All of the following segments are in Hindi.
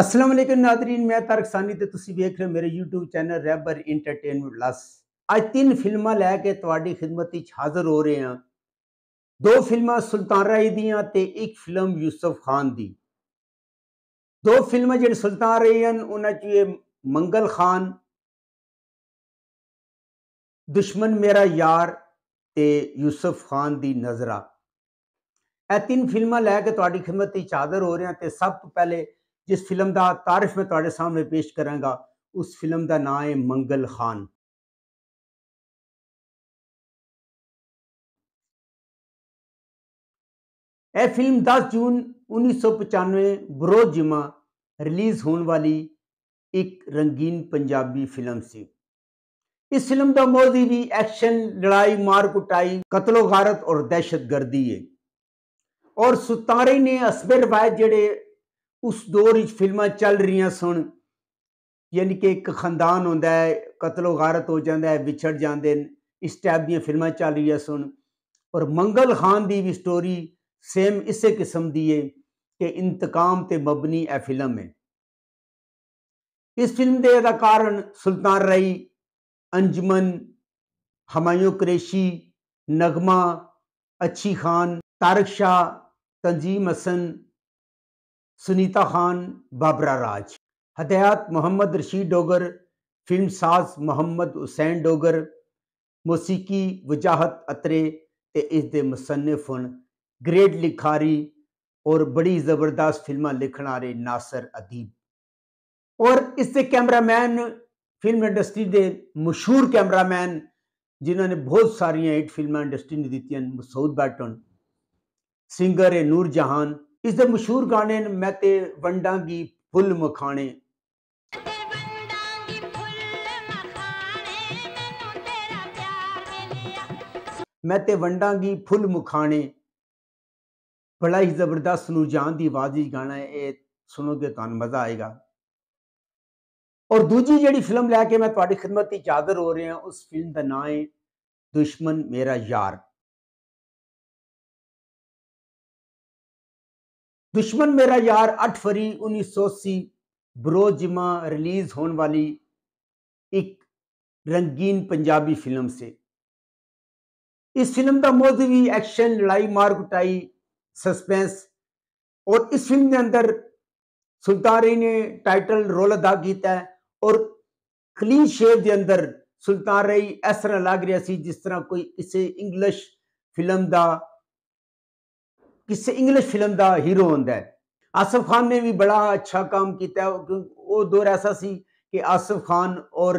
असलम नादरीन मैं तारक सानी तो तुम वेख रहे हो मेरे यूट्यूब चैनल रैबर इंटरटेनमेंट लस अज तीन फिल्म लैके थोड़ी खिदमत हाजिर हो रहे हैं दो फिल्म सुल्तान राय दियाँ तो एक फिल्म यूसुफ खान की दो फिल्म जो सुल्तान रही हैं उन्होंने मंगल खान दुश्मन मेरा यार यूसुफ खान की नजरा ए तीन फिल्म लैके थोड़ी खिदमत हाजिर हो रहे हैं तो सब तो पहले जिस फिल्म का तारीफ मैं थोड़े सामने पेश करा उस फिल्म का ना है मंगल खान यह फिल्म 10 जून उन्नीस सौ पचानवे बरोज जिमा रिलीज़ होने वाली एक रंगीन पंजाबी फिल्म से इस फिल्म का मोदी भी एक्शन लड़ाई मार कुटाई कतलो गारत और दहशतगर्दी है और सुतारे ने असबे रवायत जड़े उस दौर फिल्म चल रही सुन यानी कि एक खानदान आंद कतलो गारत हो जाता है विछड़ जाते हैं इस टाइप दिल्म चल रही सुन और मंगल खान की भी स्टोरी सेम इस किस्म की है कि इंतकाम से मबनी यह फिल्म है इस फिल्म के अदाकार सुल्तान रई अंजमन हमायों क्रेशी नगमा अच्छी खान तारक शाह तंजीम हसन सुनीता खान बाबरा राज हदयात मोहम्मद रशीद डोगर फिल्म साज मोहम्मद हुसैन डोगर मौसीकी वजाहत अतरे ते इस दे मुसन्निफ हुन ग्रेट लिखारी और बड़ी ज़बरदस्त फिल्म लिखण आ रहे नासर अदीब और दे कैमरामैन फिल्म इंडस्ट्री के मशहूर कैमरामैन जिन्होंने बहुत सारिया हिट फिल्म इंडस्ट्री ने दी मसूद बैटन सिंगर है नूर जहान इस मशहूर गाने न मैं ते की फुल मखाने मैं ते की फुल मखाने बड़ा ही जबरदस्त नूरजान की आवाज ही गाना है ये सुनोगे तो मजा आएगा और दूजी जड़ी फिल्म लैके मैं थोड़ी खिदमत की हाजिर हो रहा उस फिल्म का ना है दुश्मन मेरा यार दुश्मन मेरा यार अठ फरी उन्नीस सौ अस्सी ब्रोजिमा रिलीज होने वाली एक रंगीन पंजाबी फिल्म से इस फिल्म का मौजूदी एक्शन लड़ाई मार कुटाई सस्पेंस और इस फिल्म के अंदर सुल्तान ने टाइटल रोल अदा किया है और क्लीन शेव के अंदर सुल्तान रही इस तरह लग रहा है जिस तरह कोई किसी इंग्लिश फिल्म का किसी इंग्लिश फिल्म का हीरो हों आसफ खान ने भी बड़ा अच्छा काम किया वो दौर ऐसा सी कि आसफ खान और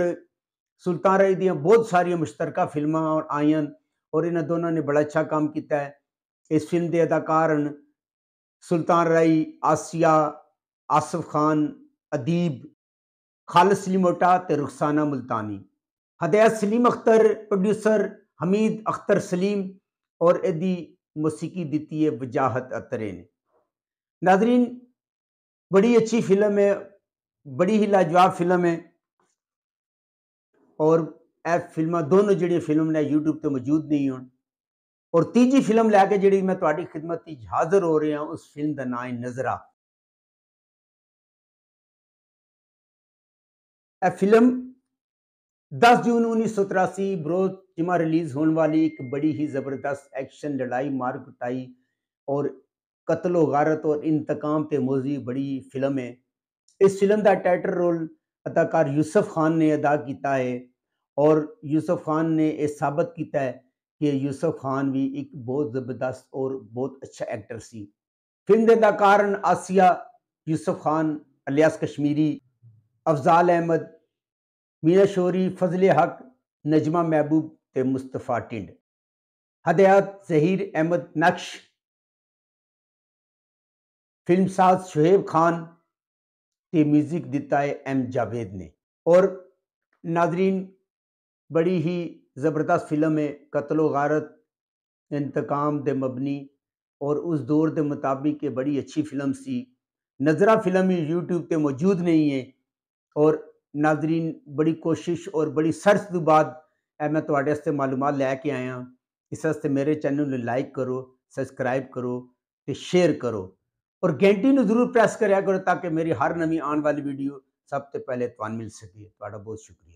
सुल्तान राय दिया बहुत सारिया मुश्तरक फिल्म और आईन और इन्होंने दोनों ने बड़ा अच्छा काम किया है इस फिल्म के अदाकार सुल्तान राई आसिया आसफ खान अदीब खालिद सलीमोटा तो रुखसाना मुल्तानी हदैत सलीम अख्तर प्रोड्यूसर हमीद अख्तर सलीम और यदि मौसीकी दी है वजाहत अतरे ने नादरीन बड़ी अच्छी फिल्म है बड़ी ही लाजवाब फिल्म है और यह फिल्म दोनों जो फिल्म ने यूट्यूब तो मौजूद नहीं हो और तीजी फिल्म लैके जी मैं थोड़ी खिदमत हाजिर हो रहा हूँ उस फिल्म का ना है नजरा यह फिल्म 10 जून उन्नीस सौ तिरासी ब्रोचिमा रिलीज होने वाली एक बड़ी ही ज़बरदस्त एक्शन लड़ाई मार कुटाई और कत्लो गारत और इंतकाम पे मोजी बड़ी फिल्म है इस फिल्म का टाइटल रोल अदाकार यूसुफ खान ने अदा किया है और यूसुफ खान ने यह साबित किया है कि यूसुफ खान भी एक बहुत ज़बरदस्त और बहुत अच्छा एक्टर सी फिल्म के अदाकार आसिया यूसुफ खान अलियास कश्मीरी अफजाल अहमद मीना शोरी फजले हक नजमा महबूब ते मुस्तफ़ा टिंड हदयात जहीर अहमद नक्श फिल्म साज शुहेब खान ते म्यूज़िक दिता है एम जावेद ने और नाजरीन बड़ी ही ज़बरदस्त फिल्म है कतलो गारत इंतकाम दे मबनी और उस दौर के मुताबिक ये बड़ी अच्छी फिल्म सी नज़रा फिल्म यूट्यूब पे मौजूद नहीं है और नाजरीन बड़ी कोशिश और बड़ी सर्च तो बाद मैं थोड़े मालूम लैके आया इस वास्ते मेरे चैनल लाइक करो सबसक्राइब करो तो शेयर करो और गेंटी जरूर प्रेस करो ताकि मेरी हर नवी आने वाली वीडियो सब तो पहले तुम मिल सके बहुत शुक्रिया